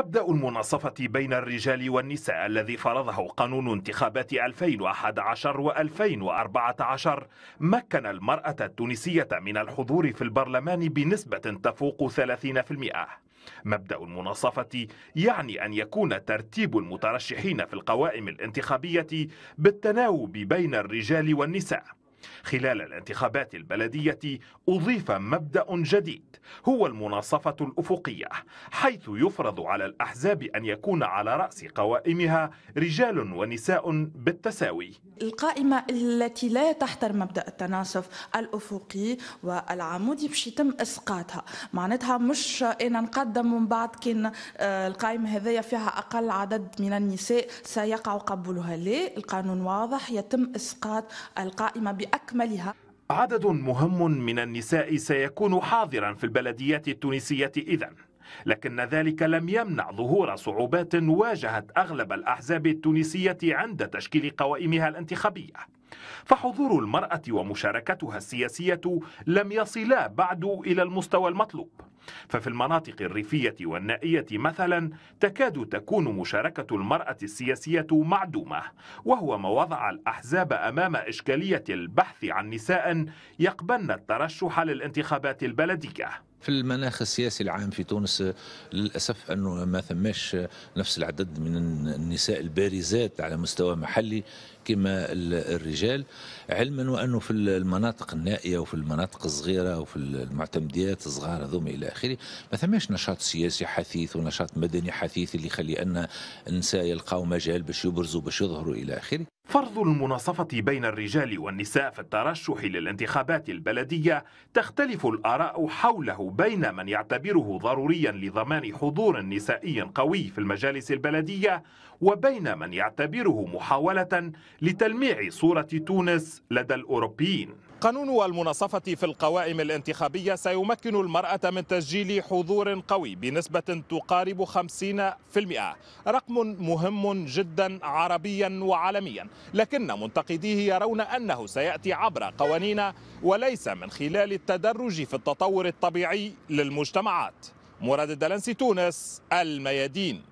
مبدأ المناصفة بين الرجال والنساء الذي فرضه قانون انتخابات 2011 و 2014 مكن المرأة التونسية من الحضور في البرلمان بنسبة تفوق 30%. مبدأ المناصفة يعني أن يكون ترتيب المترشحين في القوائم الانتخابية بالتناوب بين الرجال والنساء. خلال الانتخابات البلدية أضيف مبدأ جديد هو المناصفة الأفقية حيث يفرض على الأحزاب أن يكون على رأس قوائمها رجال ونساء بالتساوي القائمة التي لا تحترم مبدأ التناسف الأفقي والعمودي باش يتم إسقاطها معناتها مش أنا نقدم من بعد كان آه، القائمة هذية فيها أقل عدد من النساء سيقع قبولها لا القانون واضح يتم إسقاط القائمة بأكملها عدد مهم من النساء سيكون حاضرا في البلديات التونسية إذن لكن ذلك لم يمنع ظهور صعوبات واجهت أغلب الأحزاب التونسية عند تشكيل قوائمها الانتخابية فحضور المرأة ومشاركتها السياسية لم يصلا بعد إلى المستوى المطلوب ففي المناطق الريفية والنائية مثلا تكاد تكون مشاركة المرأة السياسية معدومة وهو ما وضع الأحزاب أمام إشكالية البحث عن نساء يقبلن الترشح للانتخابات البلدية في المناخ السياسي العام في تونس للاسف انه ما ثماش نفس العدد من النساء البارزات على مستوى محلي كما الرجال علما وانه في المناطق النائيه وفي المناطق الصغيره وفي المعتمديات الصغار هذوما الى اخره ما ثماش نشاط سياسي حثيث ونشاط مدني حثيث اللي يخلي ان النساء يلقاو مجال باش يبرزوا باش يظهروا الى اخره فرض المناصفة بين الرجال والنساء في الترشح للانتخابات البلدية تختلف الآراء حوله بين من يعتبره ضروريا لضمان حضور نسائي قوي في المجالس البلدية وبين من يعتبره محاولة لتلميع صورة تونس لدى الأوروبيين قانون المناصفة في القوائم الانتخابية سيمكن المرأة من تسجيل حضور قوي بنسبة تقارب 50% رقم مهم جدا عربيا وعالميا لكن منتقديه يرون أنه سيأتي عبر قوانين وليس من خلال التدرج في التطور الطبيعي للمجتمعات مراد الدلنسي تونس الميادين